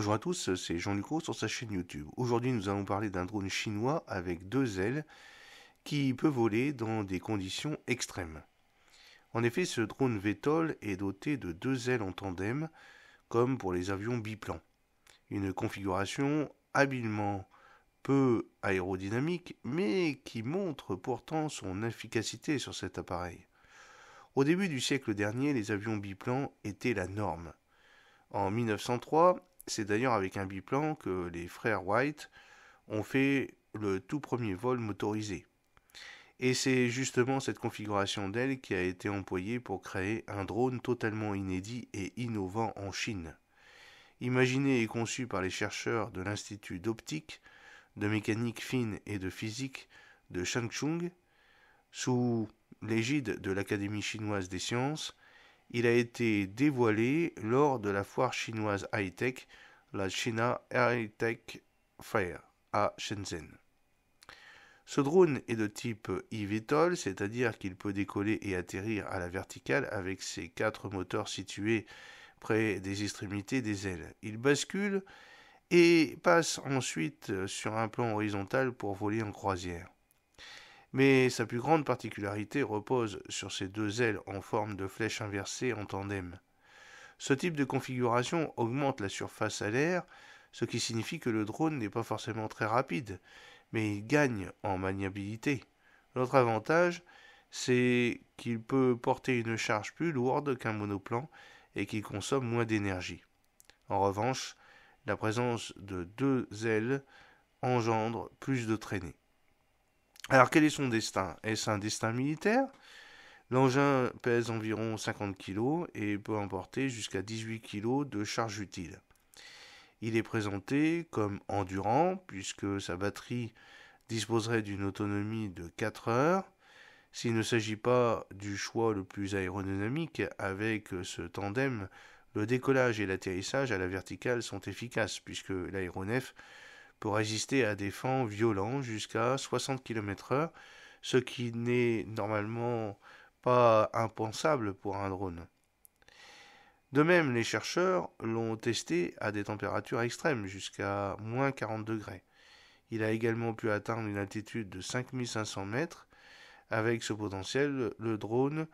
Bonjour à tous, c'est Jean Lucot sur sa chaîne YouTube. Aujourd'hui, nous allons parler d'un drone chinois avec deux ailes qui peut voler dans des conditions extrêmes. En effet, ce drone VTOL est doté de deux ailes en tandem, comme pour les avions biplans. Une configuration habilement peu aérodynamique, mais qui montre pourtant son efficacité sur cet appareil. Au début du siècle dernier, les avions biplans étaient la norme. En 1903, c'est d'ailleurs avec un biplan que les frères White ont fait le tout premier vol motorisé. Et c'est justement cette configuration d'aile qui a été employée pour créer un drone totalement inédit et innovant en Chine. Imaginé et conçu par les chercheurs de l'Institut d'optique, de mécanique fine et de physique de Shangchung, sous l'égide de l'Académie chinoise des sciences, il a été dévoilé lors de la foire chinoise high-tech, la China High-Tech Fair, à Shenzhen. Ce drone est de type eVTOL, c'est-à-dire qu'il peut décoller et atterrir à la verticale avec ses quatre moteurs situés près des extrémités des ailes. Il bascule et passe ensuite sur un plan horizontal pour voler en croisière mais sa plus grande particularité repose sur ses deux ailes en forme de flèche inversée en tandem. Ce type de configuration augmente la surface à l'air, ce qui signifie que le drone n'est pas forcément très rapide, mais il gagne en maniabilité. L'autre avantage, c'est qu'il peut porter une charge plus lourde qu'un monoplan et qu'il consomme moins d'énergie. En revanche, la présence de deux ailes engendre plus de traînée. Alors quel est son destin Est-ce un destin militaire L'engin pèse environ 50 kg et peut emporter jusqu'à 18 kg de charge utile. Il est présenté comme endurant puisque sa batterie disposerait d'une autonomie de 4 heures. S'il ne s'agit pas du choix le plus aérodynamique avec ce tandem, le décollage et l'atterrissage à la verticale sont efficaces puisque l'aéronef pour résister à des vents violents jusqu'à 60 km/h, ce qui n'est normalement pas impensable pour un drone. De même, les chercheurs l'ont testé à des températures extrêmes, jusqu'à moins 40 degrés. Il a également pu atteindre une altitude de 5500 mètres. Avec ce potentiel, le drone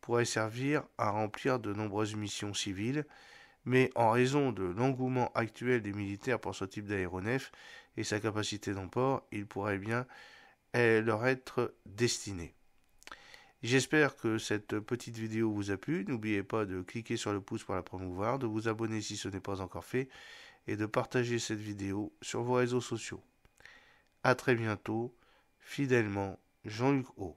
pourrait servir à remplir de nombreuses missions civiles mais en raison de l'engouement actuel des militaires pour ce type d'aéronef et sa capacité d'emport, il pourrait bien eh, leur être destiné. J'espère que cette petite vidéo vous a plu. N'oubliez pas de cliquer sur le pouce pour la promouvoir, de vous abonner si ce n'est pas encore fait et de partager cette vidéo sur vos réseaux sociaux. A très bientôt, fidèlement, Jean-Luc O.